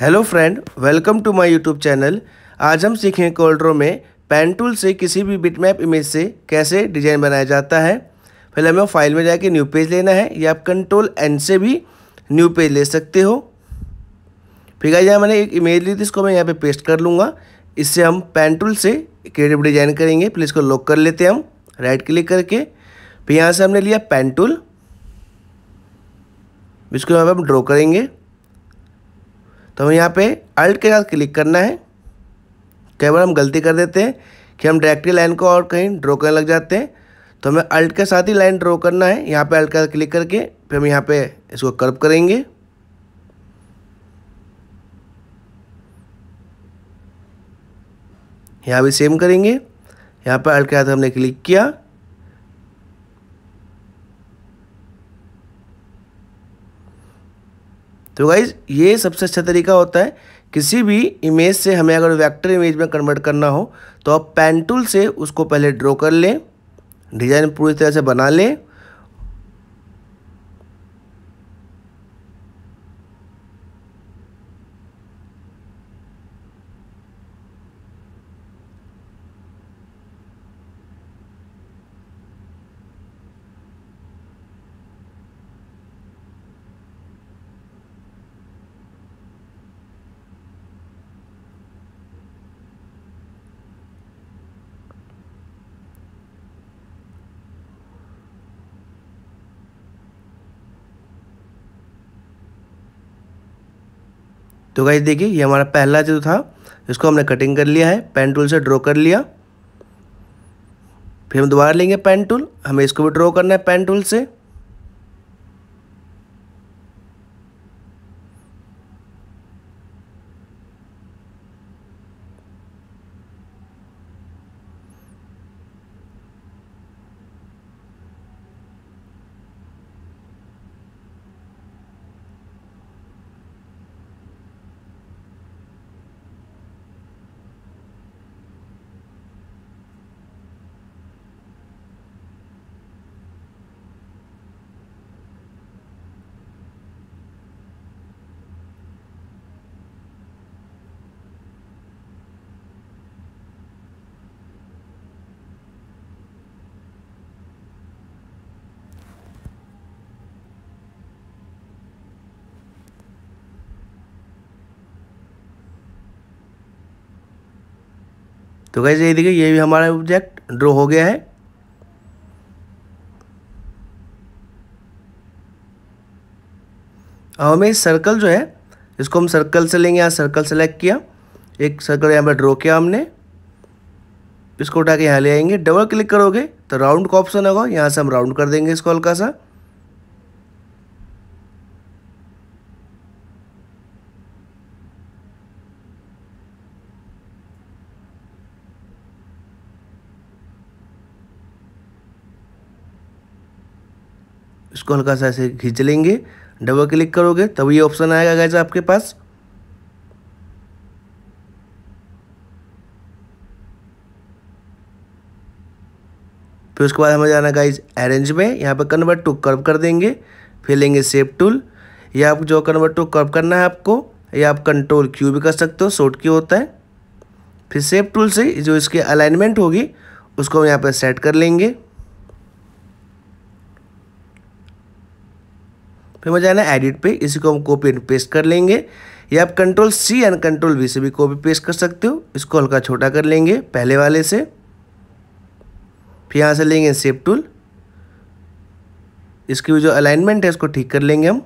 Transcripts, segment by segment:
hello friend welcome to my YouTube channel आज हम सीखें कोल्ड्रो में पेन टूल से किसी भी बिटमैप इमेज से कैसे डिज़ाइन बनाया जाता है पहले हमें फाइल में जाके न्यू पेज लेना है या आप कंट्रोल एन से भी न्यू पेज ले सकते हो फिर गाइस यहाँ मैंने एक इमेज ली थी इसको मैं यहाँ पे पेस्ट कर लूँगा इससे हम पेन टूल से क्रिएटिव डिज़ाइन करेंगे प्लीज़ को लॉक कर लेते हैं हम राइट क्लिक करके फिर यहाँ से हमने लिया पेन टूल इसको यहाँ पर हम ड्रॉ करेंगे तो हमें यहाँ पे अल्ट के साथ क्लिक करना है कई बार हम गलती कर देते हैं कि हम डायरेक्टली लाइन को और कहीं ड्रॉ करने लग जाते हैं तो हमें अल्ट के साथ ही लाइन ड्रॉ करना है यहाँ पे अल्ट के साथ क्लिक करके फिर हम यहाँ पे इसको कर्व करेंगे यहाँ भी सेम करेंगे यहाँ पे अल्ट के साथ हमने क्लिक किया तो गाइज ये सबसे अच्छा तरीका होता है किसी भी इमेज से हमें अगर वेक्टर इमेज में कन्वर्ट करना हो तो आप पेन टूल से उसको पहले ड्रॉ कर लें डिज़ाइन पूरी तरह से बना लें तो गाइज देखिए ये हमारा पहला जो था इसको हमने कटिंग कर लिया है पेन टूल से ड्रॉ कर लिया फिर हम दोबारा लेंगे पेन टूल हमें इसको भी ड्रॉ करना है पेन टूल से तो कैसे ये देखिए ये भी हमारा ऑब्जेक्ट ड्रॉ हो गया है अब हमें सर्कल जो है इसको हम सर्कल से लेंगे यहाँ सर्कल सेलेक्ट किया एक सर्कल यहाँ पर ड्रॉ किया हमने इसको उठा के यहाँ ले आएंगे डबल क्लिक करोगे तो राउंड का ऑप्शन होगा यहाँ से हम राउंड कर देंगे इसको हल्का सा इसको हल्का सा ऐसे खींच लेंगे डबल क्लिक करोगे तब ये ऑप्शन आएगा गाइज आपके पास फिर उसके बाद हमें जाना गाइज अरेंज में यहाँ पर कन्वर्ट टू कर्व कर देंगे फिर लेंगे सेप टूल या आप जो कन्वर्ट टू कर्व करना है आपको या आप कंट्रोल क्यू भी कर सकते हो शॉर्ट क्यू होता है फिर सेप टूल से जो इसके अलाइनमेंट होगी उसको हम यहाँ पर सेट कर लेंगे फिर मजा आना एडिट पे इसी को हम कॉपी एंड पेस्ट कर लेंगे या आप control C and control V से भी कॉपी पेस्ट कर सकते हो इसको हल्का छोटा कर लेंगे पहले वाले से फिर यहाँ से लेंगे सेप टूल इसकी जो अलाइनमेंट है इसको ठीक कर लेंगे हम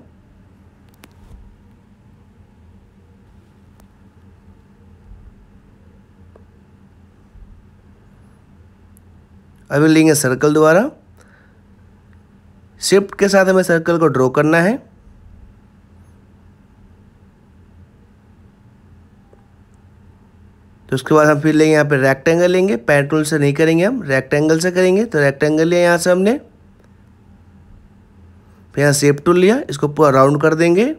अभी लेंगे सर्कल द्वारा शिफ्ट के साथ हमें सर्कल को ड्रॉ करना है तो उसके बाद हम फिर लेंगे यहाँ पे रेक्टेंगल लेंगे पेन टूल से नहीं करेंगे हम रेक्टेंगल से करेंगे तो रेक्टेंगल लिया यहाँ से हमने फिर यहाँ सेप टूल लिया इसको पूरा राउंड कर देंगे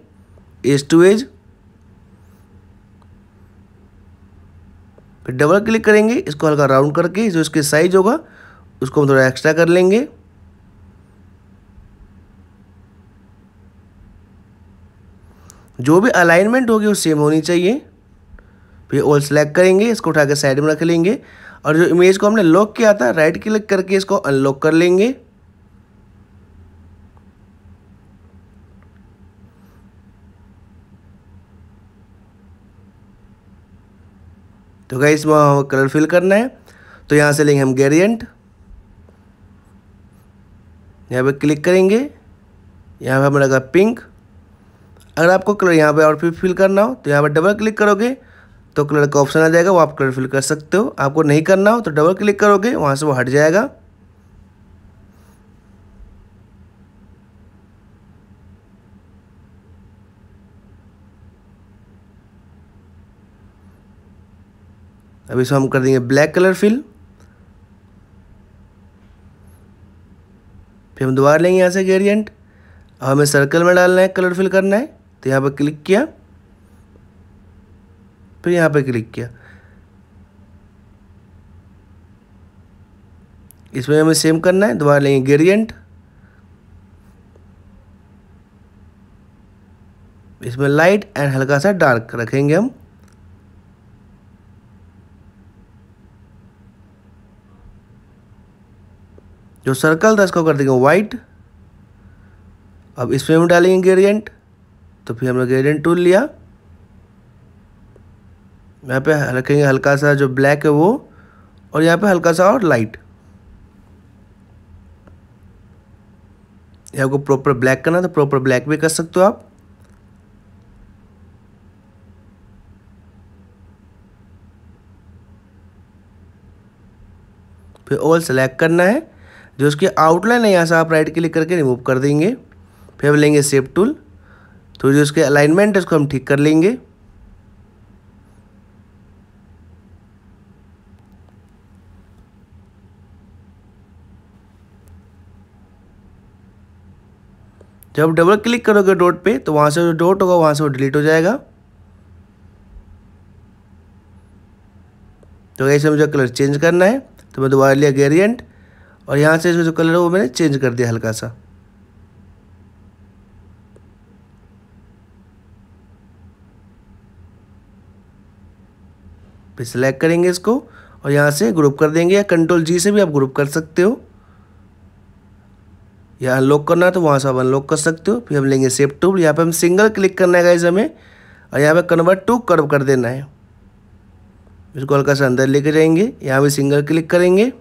एज टू एज फिर डबल क्लिक करेंगे इसको हल्का राउंड करके जो इसकी साइज होगा उसको हम थोड़ा एक्स्ट्रा कर लेंगे जो भी अलाइनमेंट होगी वो सेम होनी चाहिए फिर ऑल सेलेक्ट करेंगे इसको उठा कर साइड में रख लेंगे और जो इमेज को हमने लॉक किया था राइट क्लिक करके इसको अनलॉक कर लेंगे तो क्या इसमें हमें कलर फिल करना है तो यहाँ से लेंगे हम ग्रेडियंट यहाँ पे क्लिक करेंगे यहाँ पे हमें लगा पिंक अगर आपको कलर यहाँ पर और फिर फिल करना हो तो यहाँ पर डबल क्लिक करोगे तो कलर का ऑप्शन आ जाएगा वो आप कलर फिल कर सकते हो आपको नहीं करना हो तो डबल क्लिक करोगे वहाँ से वो हट जाएगा अब इसमें हम कर देंगे ब्लैक कलर फिल फिर हम दोबारा लेंगे यहाँ से ग्रेडियंट और हमें सर्कल में डालना है कलर फिल करना है तो यहाँ पर क्लिक किया फिर यहाँ पर क्लिक किया इसमें हमें सेम करना है दोबारा लेंगे ग्रेडियंट इसमें लाइट एंड हल्का सा डार्क रखेंगे हम जो सर्कल था इसको कर देंगे व्हाइट अब इसमें हम डालेंगे ग्रेडियंट तो फिर हमने ग्रेडियंट टूल लिया यहाँ पे रखेंगे हल्का सा जो ब्लैक है वो और यहाँ पे हल्का सा और लाइट यहाँ को प्रॉपर ब्लैक करना तो प्रॉपर ब्लैक भी कर सकते हो आप फिर ऑल सेलेक्ट करना है जो उसकी आउटलाइन है यहाँ से आप राइट क्लिक करके रिमूव कर देंगे फिर हम लेंगे सेफ टूल तो जो इसके अलाइनमेंट है इसको हम ठीक कर लेंगे जब डबल क्लिक करोगे डॉट पे तो वहाँ से जो डॉट होगा वहाँ से वो डिलीट हो जाएगा तो ऐसे मुझे कलर चेंज करना है तो मैं दोबारा लिया गेरियंट और यहाँ से इसका जो कलर है वो मैंने चेंज कर दिया हल्का सा फिर सेलेक्ट करेंगे इसको और यहाँ से ग्रुप कर देंगे या कंट्रोल जी से भी आप ग्रुप कर सकते हो या अनलॉक करना है तो वहाँ से आप अनलॉक कर सकते हो फिर हम लेंगे सेफ टूल यहाँ पे हम सिंगल क्लिक करना है गाइज हमें और यहाँ पे कन्वर्ट टू कर्व कर देना है इसको हल्का सा अंदर लेके जाएंगे यहाँ पे सिंगल क्लिक करेंगे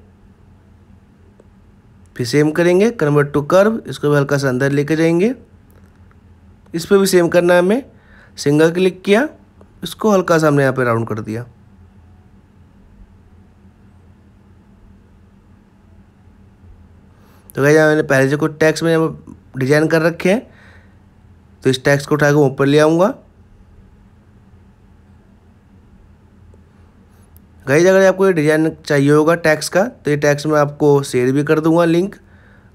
फिर सेम करेंगे कन्वर्ट टू कर्व इसको भी हल्का सा अंदर लेके जाएंगे इस पर भी सेम करना है हमें सिंगल क्लिक किया इसको हल्का सा हमने यहाँ पर राउंड कर दिया तो क्या मैंने पहले से कुछ टैक्स मैंने डिजाइन कर रखे हैं तो इस टैक्स को उठा के ऊपर ले आऊँगा गई अगर आपको ये डिज़ाइन चाहिए होगा टैक्स का तो ये टैक्स मैं आपको शेयर भी कर दूंगा लिंक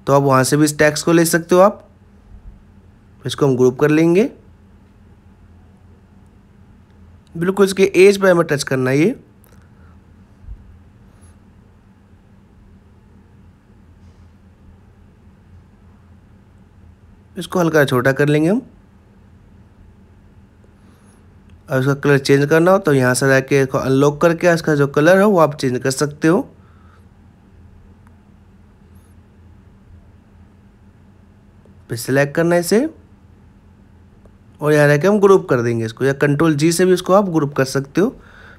तो आप वहाँ से भी इस टैक्स को ले सकते हो आप इसको हम ग्रुप कर लेंगे बिल्कुल इसके एज पर हमें टच करना है ये इसको हल्का छोटा कर लेंगे हम और इसका कलर चेंज करना हो तो यहाँ से जाके इसको अनलॉक करके इसका जो कलर हो वो आप चेंज कर सकते हो फिर सेलेक्ट करना है इसे और यहाँ रह के हम ग्रुप कर देंगे इसको या कंट्रोल जी से भी इसको आप ग्रुप कर सकते हो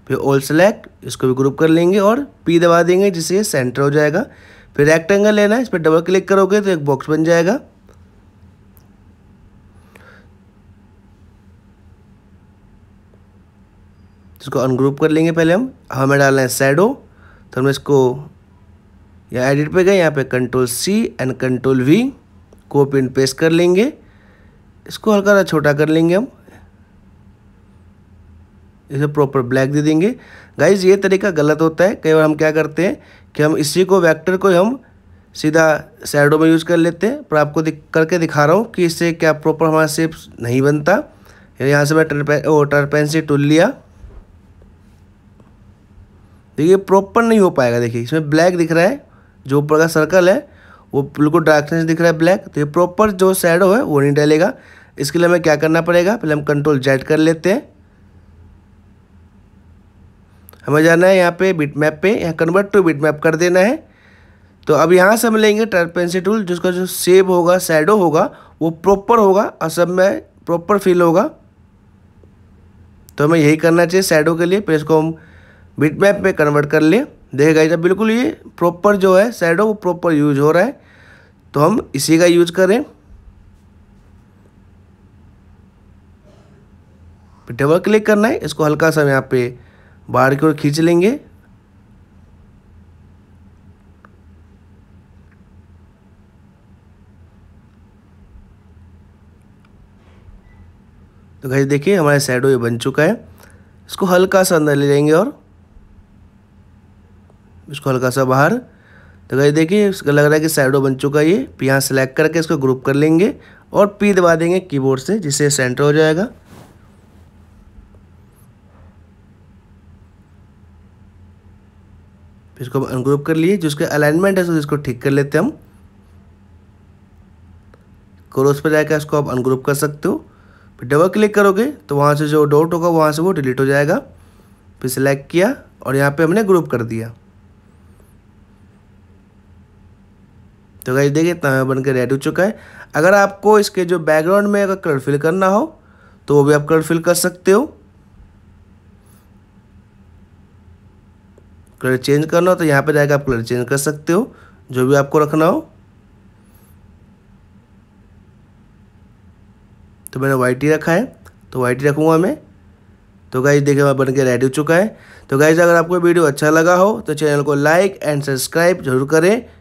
फिर ऑल सेलेक्ट इसको भी ग्रुप कर लेंगे और पी दबा देंगे जिससे ये सेंटर हो जाएगा फिर रेक्टेंगल लेना है इस पर डबल क्लिक करोगे तो एक बॉक्स बन जाएगा इसको अनग्रुप कर लेंगे पहले हम हमें डालना है सैडो तो हमें इसको यहाँ एडिट पे गए यहाँ पे control C and control V copy and paste कर लेंगे इसको हल्का सा छोटा कर लेंगे हम इसे प्रॉपर ब्लैक दे देंगे गाइज ये तरीका गलत होता है कई बार हम क्या करते हैं कि हम इसी को वेक्टर को हम सीधा सैडो में यूज़ कर लेते हैं पर आपको दिख करके दिखा रहा हूँ कि इससे क्या प्रॉपर हमारा सेप नहीं बनता यहाँ से मैं टर्पेन ओ टर्पेन से टुल लिया देखिए प्रॉपर नहीं हो पाएगा देखिए इसमें ब्लैक दिख रहा है जो ऊपर का सर्कल है वो बिल्कुल डार्कनेस दिख रहा है ब्लैक तो ये प्रॉपर जो शेडो है वो नहीं डलेगा इसके लिए हमें क्या करना पड़ेगा पहले हम कंट्रोल जेड कर लेते हैं हमें जाना है यहाँ पे बिट मैप पे यहाँ कन्वर्ट टू बिट मैप कर देना है तो अब यहाँ से हम लेंगे ट्रांसपेरेंसी टूल जिसका जो सेव होगा शेडो होगा वो प्रॉपर होगा और सब में प्रॉपर फील होगा तो हमें यही करना चाहिए शेडो के लिए फिर इसको हम बिट मैप में कन्वर्ट कर लें देखेगा जब बिल्कुल ये प्रॉपर जो है साइड वो प्रॉपर यूज हो रहा है तो हम इसी का यूज करें डबल क्लिक करना है इसको हल्का सा यहाँ पे बाहर की ओर खींच लेंगे तो गैस देखिए हमारे शेडो ये बन चुका है इसको हल्का सा अंदर ले लेंगे और इसको हल्का सा बाहर तो गई देखिए इसका लग रहा है कि साइडो बन चुका है ये तो यहाँ सेलेक्ट करके इसको ग्रुप कर लेंगे और पी दबा देंगे कीबोर्ड से जिससे सेंटर हो जाएगा इसको अनग्रुप कर लिए जिसके अलाइनमेंट है तो इसको ठीक कर लेते हैं हम क्रोस पर जाकर इसको आप अनग्रुप कर सकते हो फिर डबल क्लिक करोगे तो वहाँ से जो डॉट होगा वहाँ से वो डिलीट हो जाएगा फिर सेलेक्ट किया और यहाँ पे हमने ग्रुप कर दिया तो गाइज देखिए तांबा बन के रेडी हो चुका है अगर आपको इसके जो बैकग्राउंड में अगर कलर फिल करना हो तो वो भी आप कलर फिल कर सकते हो कलर चेंज करना हो तो यहाँ पे जाकर आप कलर चेंज कर सकते हो जो भी आपको रखना हो तो मैंने वाइट ही रखा है तो वाइट ही रखूँगा मैं तो गाइज देखिए वहाँ बन के रेडी हो चुका है तो गाइज अगर आपको वीडियो अच्छा लगा हो तो चैनल को लाइक एंड सब्सक्राइब जरूर करें